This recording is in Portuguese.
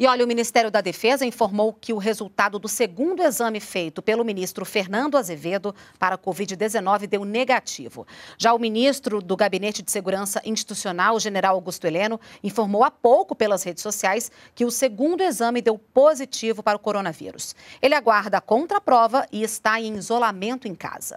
E olha, o Ministério da Defesa informou que o resultado do segundo exame feito pelo ministro Fernando Azevedo para a Covid-19 deu negativo. Já o ministro do Gabinete de Segurança Institucional, o general Augusto Heleno, informou há pouco pelas redes sociais que o segundo exame deu positivo para o coronavírus. Ele aguarda a contraprova e está em isolamento em casa.